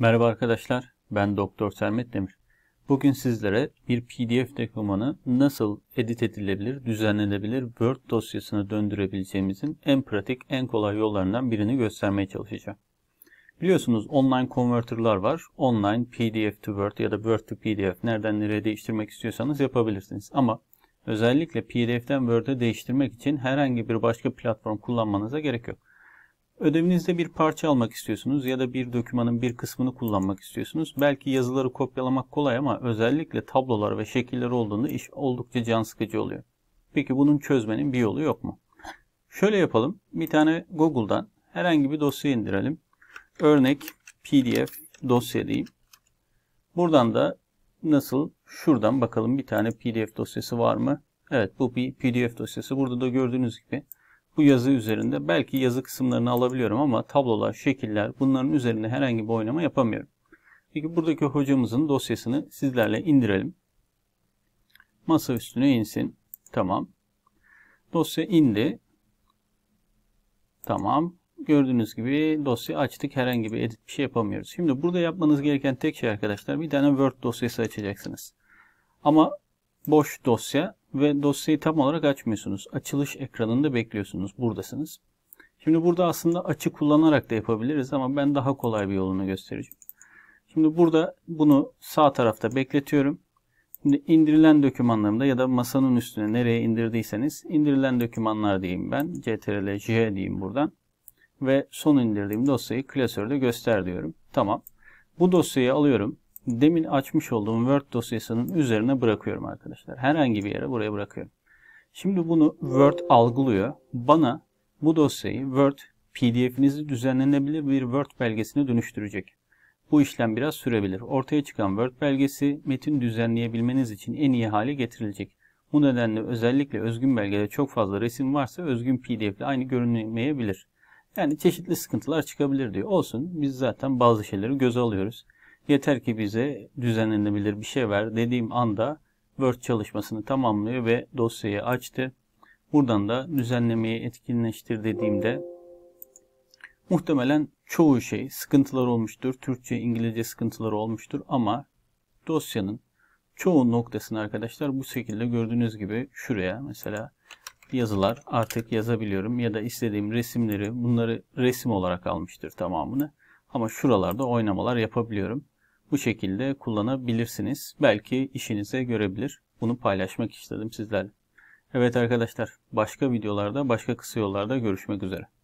Merhaba arkadaşlar, ben Doktor Sermet Demir. Bugün sizlere bir PDF dokümanı nasıl edit edilebilir, düzenlenebilir, Word dosyasına döndürebileceğimizin en pratik, en kolay yollarından birini göstermeye çalışacağım. Biliyorsunuz online konvertörler var. Online PDF to Word ya da Word to PDF nereden nereye değiştirmek istiyorsanız yapabilirsiniz. Ama özellikle PDF'den Word'e değiştirmek için herhangi bir başka platform kullanmanıza gerek yok. Ödevinizde bir parça almak istiyorsunuz ya da bir dokümanın bir kısmını kullanmak istiyorsunuz. Belki yazıları kopyalamak kolay ama özellikle tablolar ve şekiller olduğunda iş oldukça can sıkıcı oluyor. Peki bunun çözmenin bir yolu yok mu? Şöyle yapalım. Bir tane Google'dan herhangi bir dosya indirelim. Örnek PDF dosya diyeyim. Buradan da nasıl? Şuradan bakalım bir tane PDF dosyası var mı? Evet bu bir PDF dosyası. Burada da gördüğünüz gibi bu yazı üzerinde belki yazı kısımlarını alabiliyorum ama tablolar, şekiller bunların üzerinde herhangi bir oynama yapamıyorum. Peki buradaki hocamızın dosyasını sizlerle indirelim. Masa üstüne insin. Tamam. Dosya indi. Tamam. Gördüğünüz gibi dosya açtık. Herhangi bir edit bir şey yapamıyoruz. Şimdi burada yapmanız gereken tek şey arkadaşlar bir tane Word dosyası açacaksınız. Ama boş dosya ve dosyayı tam olarak açmıyorsunuz. Açılış ekranında bekliyorsunuz. Buradasınız. Şimdi burada aslında açı kullanarak da yapabiliriz ama ben daha kolay bir yolunu göstereceğim. Şimdi burada bunu sağ tarafta bekletiyorum. Şimdi indirilen dokümanlarımda ya da masanın üstüne nereye indirdiyseniz indirilen dokümanlar diyeyim ben. CTRL J diyeyim buradan. Ve son indirdiğim dosyayı klasörde göster diyorum. Tamam. Bu dosyayı alıyorum demin açmış olduğum Word dosyasının üzerine bırakıyorum arkadaşlar. Herhangi bir yere buraya bırakıyorum. Şimdi bunu Word algılıyor. Bana bu dosyayı Word PDF'inizi düzenlenebilir bir Word belgesine dönüştürecek. Bu işlem biraz sürebilir. Ortaya çıkan Word belgesi metin düzenleyebilmeniz için en iyi hale getirilecek. Bu nedenle özellikle özgün belgede çok fazla resim varsa özgün PDF ile aynı görünmeyebilir. Yani çeşitli sıkıntılar çıkabilir diyor. Olsun biz zaten bazı şeyleri göze alıyoruz. Yeter ki bize düzenlenebilir bir şey ver dediğim anda Word çalışmasını tamamlıyor ve dosyayı açtı. Buradan da düzenlemeyi etkinleştir dediğimde muhtemelen çoğu şey sıkıntılar olmuştur. Türkçe, İngilizce sıkıntıları olmuştur ama dosyanın çoğu noktasını arkadaşlar bu şekilde gördüğünüz gibi şuraya mesela yazılar artık yazabiliyorum ya da istediğim resimleri bunları resim olarak almıştır tamamını. Ama şuralarda oynamalar yapabiliyorum bu şekilde kullanabilirsiniz. Belki işinize görebilir. Bunu paylaşmak istedim sizlerle. Evet arkadaşlar başka videolarda başka kısa yollarda görüşmek üzere.